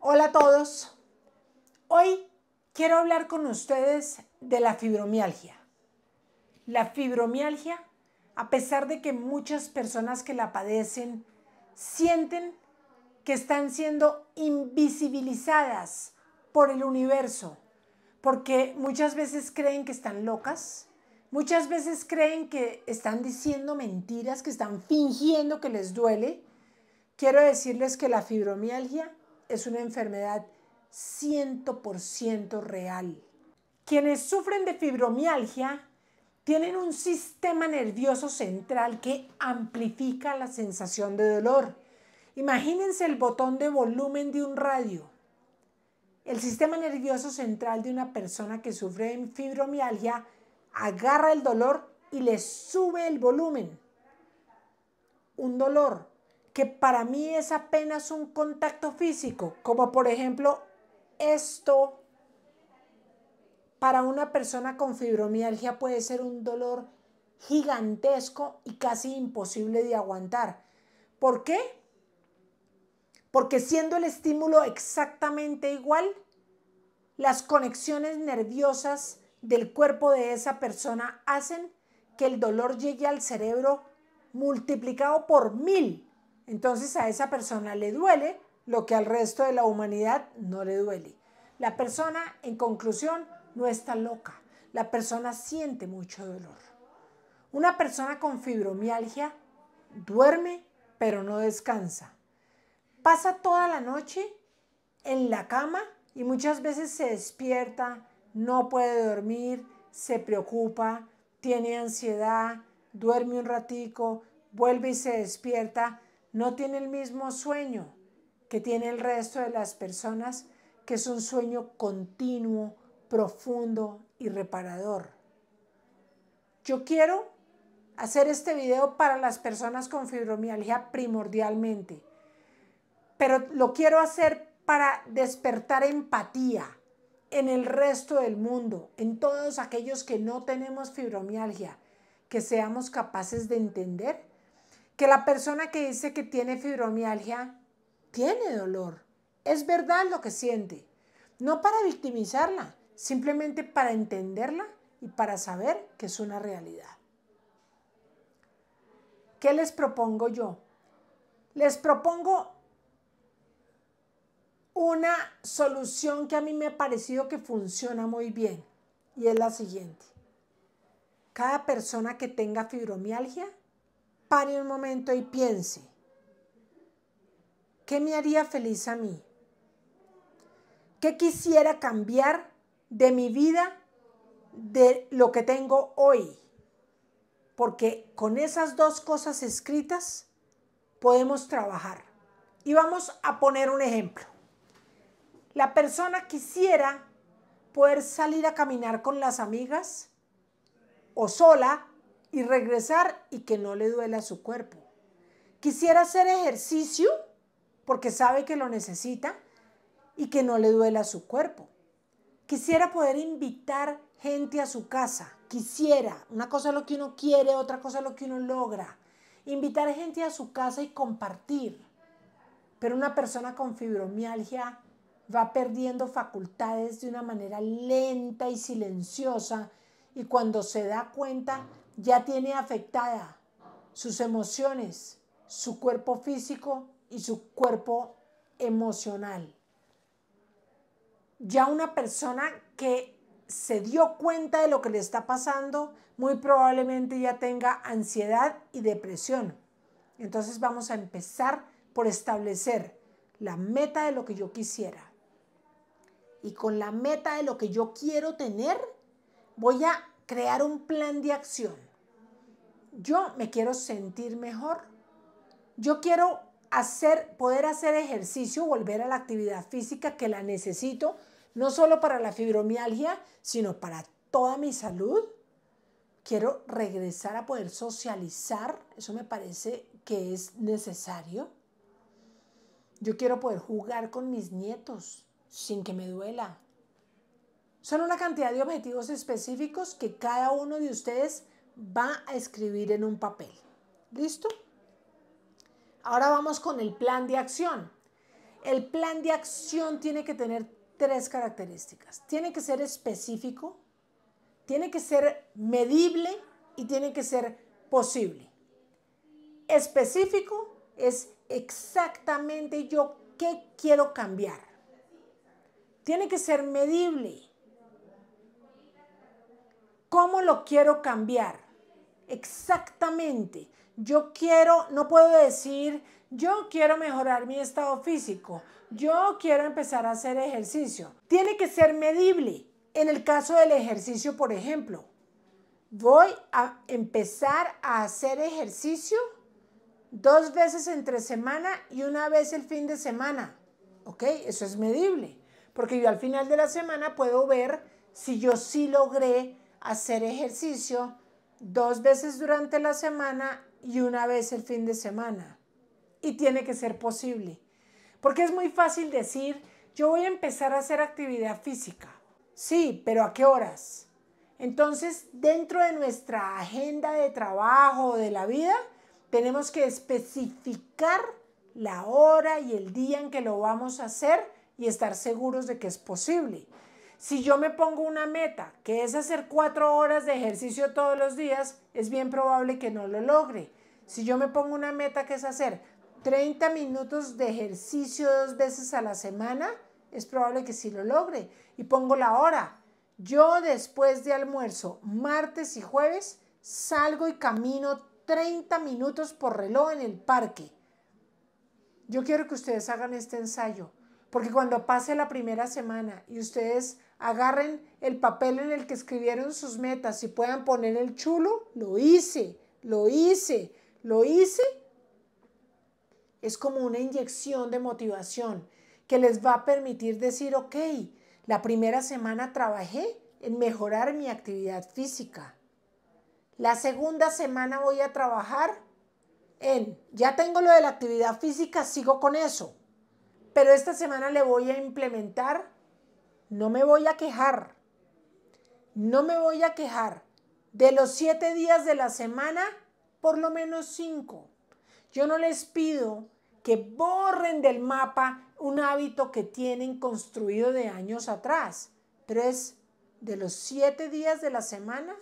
Hola a todos. Hoy quiero hablar con ustedes de la fibromialgia. La fibromialgia, a pesar de que muchas personas que la padecen sienten que están siendo invisibilizadas por el universo, porque muchas veces creen que están locas, muchas veces creen que están diciendo mentiras, que están fingiendo que les duele, quiero decirles que la fibromialgia es una enfermedad 100% real. Quienes sufren de fibromialgia tienen un sistema nervioso central que amplifica la sensación de dolor. Imagínense el botón de volumen de un radio. El sistema nervioso central de una persona que sufre de fibromialgia agarra el dolor y le sube el volumen. Un dolor que para mí es apenas un contacto físico, como por ejemplo esto para una persona con fibromialgia puede ser un dolor gigantesco y casi imposible de aguantar. ¿Por qué? Porque siendo el estímulo exactamente igual, las conexiones nerviosas del cuerpo de esa persona hacen que el dolor llegue al cerebro multiplicado por mil entonces a esa persona le duele lo que al resto de la humanidad no le duele. La persona, en conclusión, no está loca. La persona siente mucho dolor. Una persona con fibromialgia duerme pero no descansa. Pasa toda la noche en la cama y muchas veces se despierta, no puede dormir, se preocupa, tiene ansiedad, duerme un ratico, vuelve y se despierta no tiene el mismo sueño que tiene el resto de las personas, que es un sueño continuo, profundo y reparador. Yo quiero hacer este video para las personas con fibromialgia primordialmente, pero lo quiero hacer para despertar empatía en el resto del mundo, en todos aquellos que no tenemos fibromialgia, que seamos capaces de entender que la persona que dice que tiene fibromialgia tiene dolor. Es verdad lo que siente. No para victimizarla, simplemente para entenderla y para saber que es una realidad. ¿Qué les propongo yo? Les propongo una solución que a mí me ha parecido que funciona muy bien y es la siguiente. Cada persona que tenga fibromialgia pare un momento y piense, ¿qué me haría feliz a mí? ¿Qué quisiera cambiar de mi vida, de lo que tengo hoy? Porque con esas dos cosas escritas podemos trabajar. Y vamos a poner un ejemplo. La persona quisiera poder salir a caminar con las amigas o sola y regresar y que no le duela su cuerpo. Quisiera hacer ejercicio porque sabe que lo necesita y que no le duela su cuerpo. Quisiera poder invitar gente a su casa. Quisiera. Una cosa es lo que uno quiere, otra cosa es lo que uno logra. Invitar gente a su casa y compartir. Pero una persona con fibromialgia va perdiendo facultades de una manera lenta y silenciosa y cuando se da cuenta ya tiene afectada sus emociones, su cuerpo físico y su cuerpo emocional. Ya una persona que se dio cuenta de lo que le está pasando, muy probablemente ya tenga ansiedad y depresión. Entonces vamos a empezar por establecer la meta de lo que yo quisiera. Y con la meta de lo que yo quiero tener, voy a crear un plan de acción yo me quiero sentir mejor. Yo quiero hacer, poder hacer ejercicio, volver a la actividad física que la necesito, no solo para la fibromialgia, sino para toda mi salud. Quiero regresar a poder socializar, eso me parece que es necesario. Yo quiero poder jugar con mis nietos sin que me duela. Son una cantidad de objetivos específicos que cada uno de ustedes va a escribir en un papel. ¿Listo? Ahora vamos con el plan de acción. El plan de acción tiene que tener tres características. Tiene que ser específico, tiene que ser medible y tiene que ser posible. Específico es exactamente yo qué quiero cambiar. Tiene que ser medible. ¿Cómo lo quiero cambiar? exactamente. Yo quiero, no puedo decir, yo quiero mejorar mi estado físico, yo quiero empezar a hacer ejercicio. Tiene que ser medible. En el caso del ejercicio, por ejemplo, voy a empezar a hacer ejercicio dos veces entre semana y una vez el fin de semana. ¿Ok? Eso es medible. Porque yo al final de la semana puedo ver si yo sí logré hacer ejercicio dos veces durante la semana y una vez el fin de semana. Y tiene que ser posible. Porque es muy fácil decir, yo voy a empezar a hacer actividad física. Sí, pero ¿a qué horas? Entonces, dentro de nuestra agenda de trabajo o de la vida, tenemos que especificar la hora y el día en que lo vamos a hacer y estar seguros de que es posible. Si yo me pongo una meta, que es hacer cuatro horas de ejercicio todos los días, es bien probable que no lo logre. Si yo me pongo una meta que es hacer 30 minutos de ejercicio dos veces a la semana, es probable que sí lo logre. Y pongo la hora. Yo después de almuerzo, martes y jueves, salgo y camino 30 minutos por reloj en el parque. Yo quiero que ustedes hagan este ensayo, porque cuando pase la primera semana y ustedes agarren el papel en el que escribieron sus metas y puedan poner el chulo, lo hice, lo hice, lo hice. Es como una inyección de motivación que les va a permitir decir, ok, la primera semana trabajé en mejorar mi actividad física. La segunda semana voy a trabajar en, ya tengo lo de la actividad física, sigo con eso. Pero esta semana le voy a implementar no me voy a quejar. No me voy a quejar. De los siete días de la semana, por lo menos cinco. Yo no les pido que borren del mapa un hábito que tienen construido de años atrás. Tres de los siete días de la semana,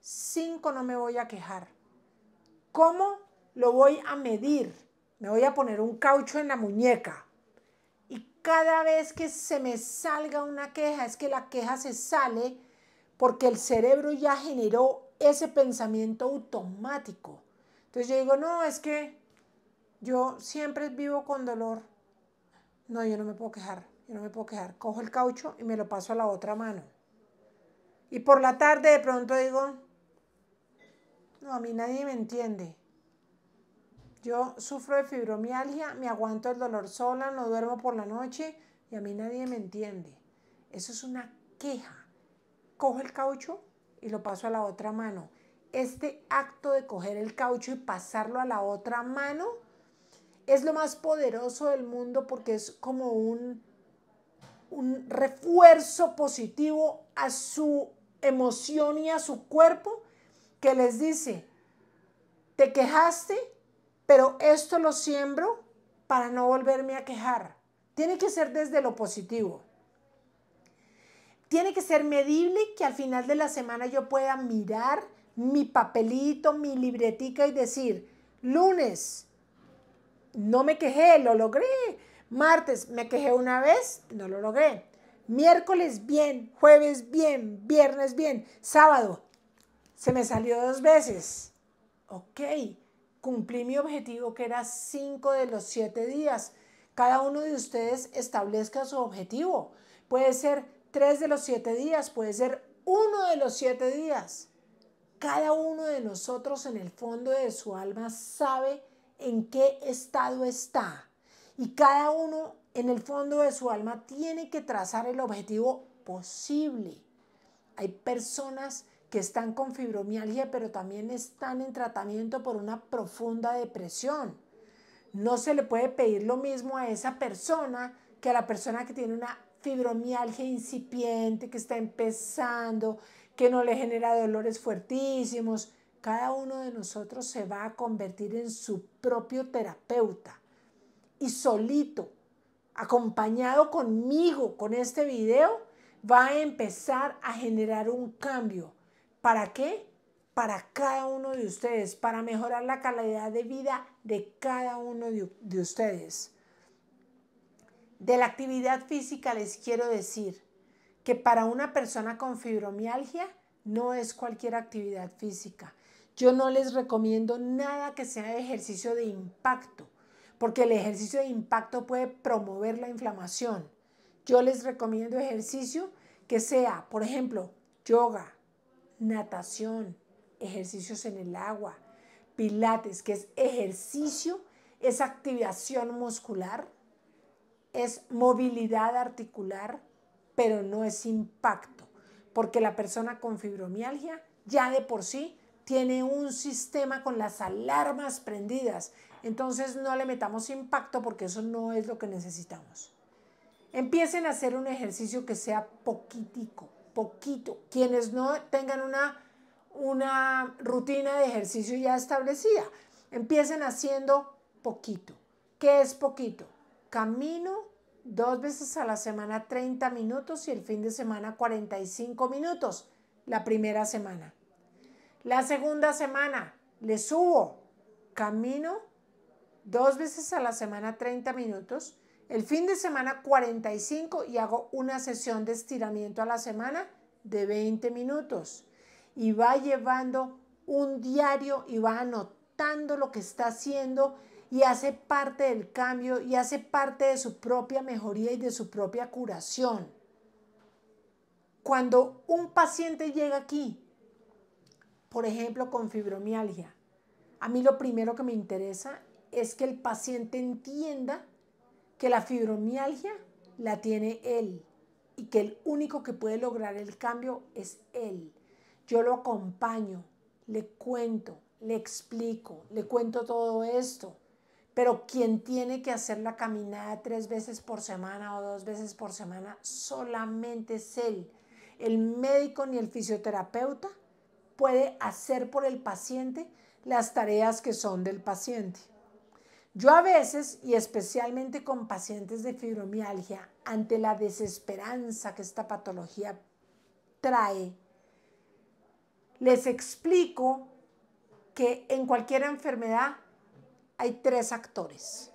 cinco no me voy a quejar. ¿Cómo lo voy a medir? Me voy a poner un caucho en la muñeca cada vez que se me salga una queja, es que la queja se sale porque el cerebro ya generó ese pensamiento automático. Entonces yo digo, no, es que yo siempre vivo con dolor. No, yo no me puedo quejar, yo no me puedo quejar. Cojo el caucho y me lo paso a la otra mano. Y por la tarde de pronto digo, no, a mí nadie me entiende. Yo sufro de fibromialgia, me aguanto el dolor sola, no duermo por la noche y a mí nadie me entiende. Eso es una queja. Cojo el caucho y lo paso a la otra mano. Este acto de coger el caucho y pasarlo a la otra mano es lo más poderoso del mundo porque es como un, un refuerzo positivo a su emoción y a su cuerpo que les dice, te quejaste, pero esto lo siembro para no volverme a quejar. Tiene que ser desde lo positivo. Tiene que ser medible que al final de la semana yo pueda mirar mi papelito, mi libretica y decir, lunes, no me quejé, lo logré. Martes, me quejé una vez, no lo logré. Miércoles, bien. Jueves, bien. Viernes, bien. Sábado, se me salió dos veces. Ok cumplí mi objetivo que era cinco de los siete días. Cada uno de ustedes establezca su objetivo. Puede ser tres de los siete días, puede ser uno de los siete días. Cada uno de nosotros en el fondo de su alma sabe en qué estado está. Y cada uno en el fondo de su alma tiene que trazar el objetivo posible. Hay personas que están con fibromialgia, pero también están en tratamiento por una profunda depresión. No se le puede pedir lo mismo a esa persona que a la persona que tiene una fibromialgia incipiente, que está empezando, que no le genera dolores fuertísimos. Cada uno de nosotros se va a convertir en su propio terapeuta y solito, acompañado conmigo, con este video, va a empezar a generar un cambio ¿Para qué? Para cada uno de ustedes, para mejorar la calidad de vida de cada uno de, ustedes. De la actividad física les quiero decir que para una persona con fibromialgia no es cualquier actividad física. Yo no les recomiendo nada que sea ejercicio de impacto, porque el ejercicio de impacto puede promover la inflamación. Yo les recomiendo ejercicio que sea, por ejemplo, yoga, natación, ejercicios en el agua, pilates, que es ejercicio, es activación muscular, es movilidad articular, pero no es impacto, porque la persona con fibromialgia ya de por sí tiene un sistema con las alarmas prendidas. Entonces no le metamos impacto porque eso no es lo que necesitamos. Empiecen a hacer un ejercicio que sea poquitico poquito. Quienes no tengan una, una rutina de ejercicio ya establecida, empiecen haciendo poquito. ¿Qué es poquito? Camino dos veces a la semana 30 minutos y el fin de semana 45 minutos, la primera semana. La segunda semana le subo, camino dos veces a la semana 30 minutos el fin de semana 45 y hago una sesión de estiramiento a la semana de 20 minutos. Y va llevando un diario y va anotando lo que está haciendo y hace parte del cambio y hace parte de su propia mejoría y de su propia curación. Cuando un paciente llega aquí, por ejemplo, con fibromialgia, a mí lo primero que me interesa es que el paciente entienda que la fibromialgia la tiene él y que el único que puede lograr el cambio es él. Yo lo acompaño, le cuento, le explico, le cuento todo esto. Pero quien tiene que hacer la caminada tres veces por semana o dos veces por semana solamente es él. El médico ni el fisioterapeuta puede hacer por el paciente las tareas que son del paciente. Yo a veces, y especialmente con pacientes de fibromialgia, ante la desesperanza que esta patología trae, les explico que en cualquier enfermedad hay tres actores.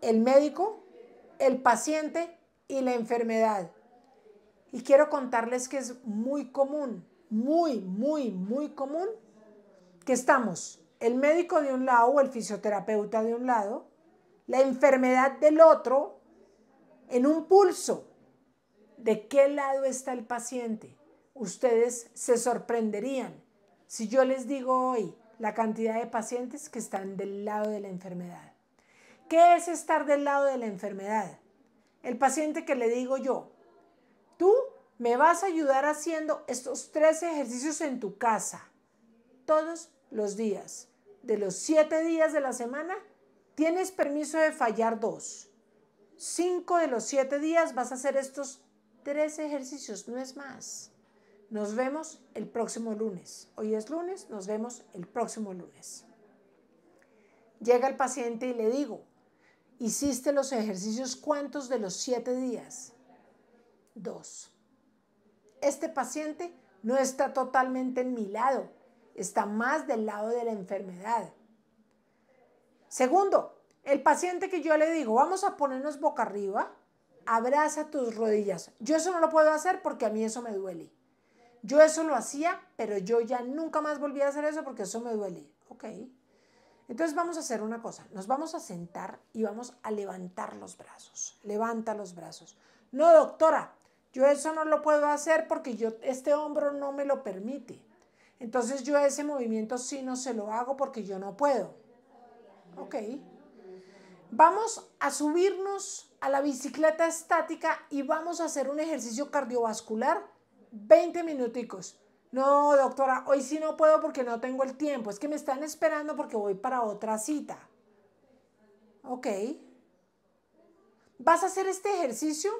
El médico, el paciente y la enfermedad. Y quiero contarles que es muy común, muy, muy, muy común que estamos el médico de un lado o el fisioterapeuta de un lado, la enfermedad del otro, en un pulso. ¿De qué lado está el paciente? Ustedes se sorprenderían si yo les digo hoy la cantidad de pacientes que están del lado de la enfermedad. ¿Qué es estar del lado de la enfermedad? El paciente que le digo yo, tú me vas a ayudar haciendo estos tres ejercicios en tu casa, todos los días de los siete días de la semana, tienes permiso de fallar dos. Cinco de los siete días vas a hacer estos tres ejercicios, no es más. Nos vemos el próximo lunes. Hoy es lunes, nos vemos el próximo lunes. Llega el paciente y le digo, ¿hiciste los ejercicios cuántos de los siete días? Dos. Este paciente no está totalmente en mi lado, está más del lado de la enfermedad. Segundo, el paciente que yo le digo, vamos a ponernos boca arriba, abraza tus rodillas. Yo eso no lo puedo hacer porque a mí eso me duele. Yo eso lo hacía, pero yo ya nunca más volví a hacer eso porque eso me duele. Ok. Entonces vamos a hacer una cosa. Nos vamos a sentar y vamos a levantar los brazos. Levanta los brazos. No, doctora, yo eso no lo puedo hacer porque yo este hombro no me lo permite. Entonces yo ese movimiento sí no se lo hago porque yo no puedo. Ok. Vamos a subirnos a la bicicleta estática y vamos a hacer un ejercicio cardiovascular 20 minuticos. No, doctora, hoy sí no puedo porque no tengo el tiempo. Es que me están esperando porque voy para otra cita. Ok. Vas a hacer este ejercicio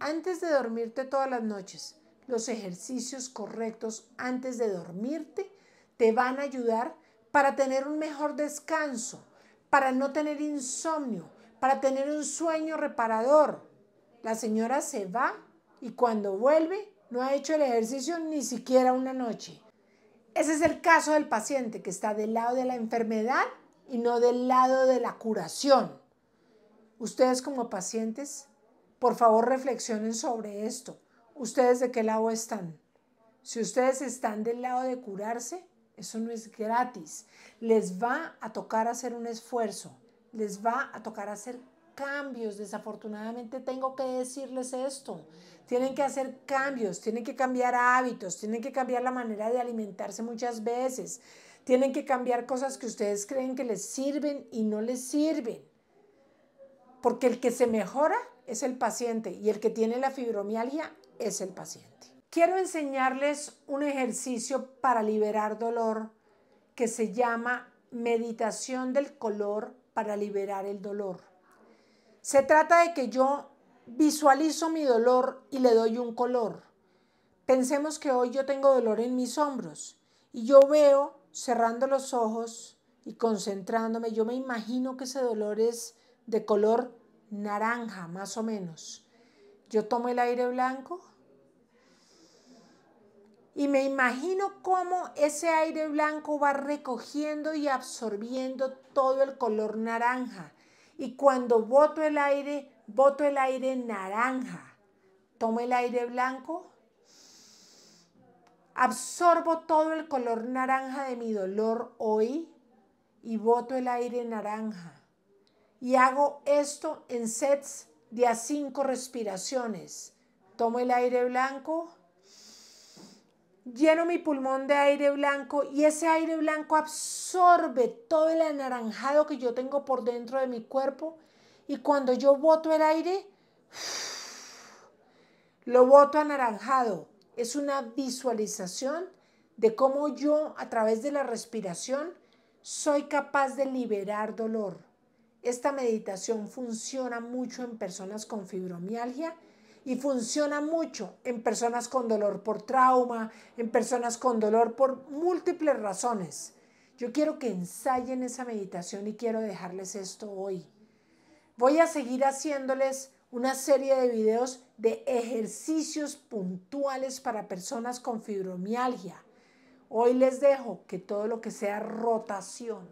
antes de dormirte todas las noches los ejercicios correctos antes de dormirte te van a ayudar para tener un mejor descanso, para no tener insomnio, para tener un sueño reparador. La señora se va y cuando vuelve no ha hecho el ejercicio ni siquiera una noche. Ese es el caso del paciente que está del lado de la enfermedad y no del lado de la curación. Ustedes como pacientes, por favor reflexionen sobre esto. ¿Ustedes de qué lado están? Si ustedes están del lado de curarse, eso no es gratis. Les va a tocar hacer un esfuerzo, les va a tocar hacer cambios. Desafortunadamente tengo que decirles esto. Tienen que hacer cambios, tienen que cambiar hábitos, tienen que cambiar la manera de alimentarse muchas veces, tienen que cambiar cosas que ustedes creen que les sirven y no les sirven. Porque el que se mejora es el paciente y el que tiene la fibromialgia es el paciente. Quiero enseñarles un ejercicio para liberar dolor que se llama meditación del color para liberar el dolor. Se trata de que yo visualizo mi dolor y le doy un color. Pensemos que hoy yo tengo dolor en mis hombros y yo veo cerrando los ojos y concentrándome, yo me imagino que ese dolor es de color naranja, más o menos. Yo tomo el aire blanco y me imagino cómo ese aire blanco va recogiendo y absorbiendo todo el color naranja. Y cuando boto el aire, boto el aire naranja. Tomo el aire blanco, absorbo todo el color naranja de mi dolor hoy y boto el aire naranja. Y hago esto en sets de a cinco respiraciones. Tomo el aire blanco, lleno mi pulmón de aire blanco y ese aire blanco absorbe todo el anaranjado que yo tengo por dentro de mi cuerpo y cuando yo boto el aire, lo boto anaranjado. Es una visualización de cómo yo a través de la respiración soy capaz de liberar dolor. Esta meditación funciona mucho en personas con fibromialgia y funciona mucho en personas con dolor por trauma, en personas con dolor por múltiples razones. Yo quiero que ensayen esa meditación y quiero dejarles esto hoy. Voy a seguir haciéndoles una serie de videos de ejercicios puntuales para personas con fibromialgia. Hoy les dejo que todo lo que sea rotación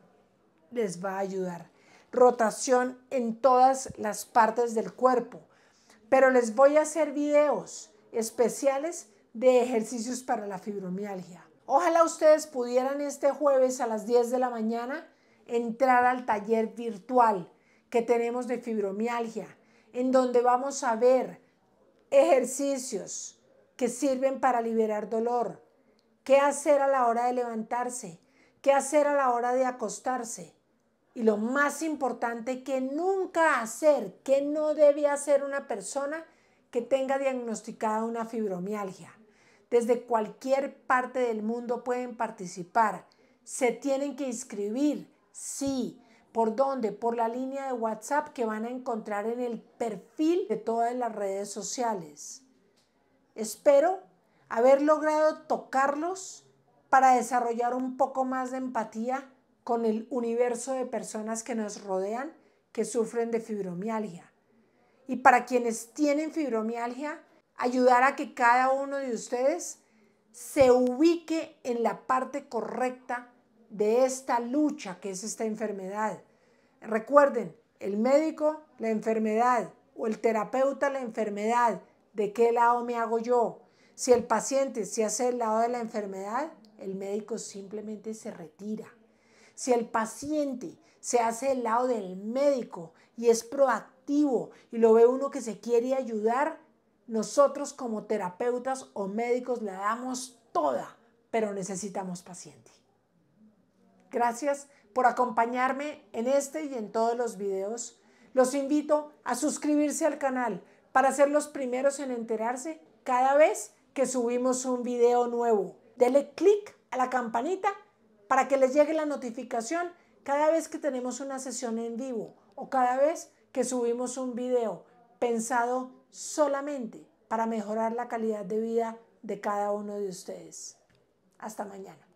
les va a ayudar rotación en todas las partes del cuerpo. Pero les voy a hacer videos especiales de ejercicios para la fibromialgia. Ojalá ustedes pudieran este jueves a las 10 de la mañana entrar al taller virtual que tenemos de fibromialgia, en donde vamos a ver ejercicios que sirven para liberar dolor, qué hacer a la hora de levantarse, qué hacer a la hora de acostarse, y lo más importante que nunca hacer, que no debe hacer una persona que tenga diagnosticada una fibromialgia. Desde cualquier parte del mundo pueden participar. Se tienen que inscribir, sí. ¿Por dónde? Por la línea de WhatsApp que van a encontrar en el perfil de todas las redes sociales. Espero haber logrado tocarlos para desarrollar un poco más de empatía con el universo de personas que nos rodean que sufren de fibromialgia. Y para quienes tienen fibromialgia, ayudar a que cada uno de ustedes se ubique en la parte correcta de esta lucha que es esta enfermedad. Recuerden, el médico, la enfermedad, o el terapeuta, la enfermedad, de qué lado me hago yo. Si el paciente se hace el lado de la enfermedad, el médico simplemente se retira. Si el paciente se hace el lado del médico y es proactivo y lo ve uno que se quiere ayudar, nosotros como terapeutas o médicos le damos toda, pero necesitamos paciente. Gracias por acompañarme en este y en todos los videos. Los invito a suscribirse al canal para ser los primeros en enterarse cada vez que subimos un video nuevo. Dele click a la campanita para que les llegue la notificación cada vez que tenemos una sesión en vivo o cada vez que subimos un video pensado solamente para mejorar la calidad de vida de cada uno de ustedes. Hasta mañana.